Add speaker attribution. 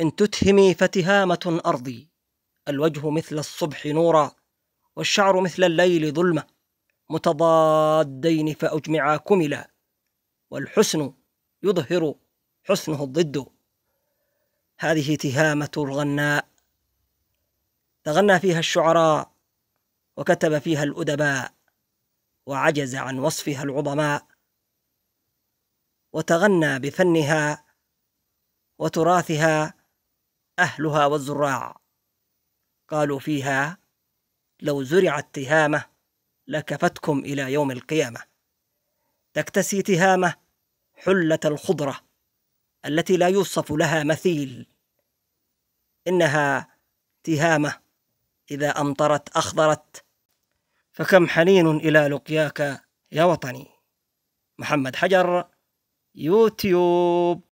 Speaker 1: إن تتهمي فتهامة أرضي الوجه مثل الصبح نورا والشعر مثل الليل ظلمة متضادين فأجمعا كملا والحسن يظهر حسنه الضد هذه تهامة الغناء تغنى فيها الشعراء وكتب فيها الأدباء وعجز عن وصفها العظماء وتغنى بفنها وتراثها أهلها والزراع قالوا فيها لو زرعت تهامة لكفتكم إلى يوم القيامة تكتسي تهامة حلة الخضرة التي لا يوصف لها مثيل إنها تهامة إذا أمطرت أخضرت فكم حنين إلى لقياك يا وطني محمد حجر يوتيوب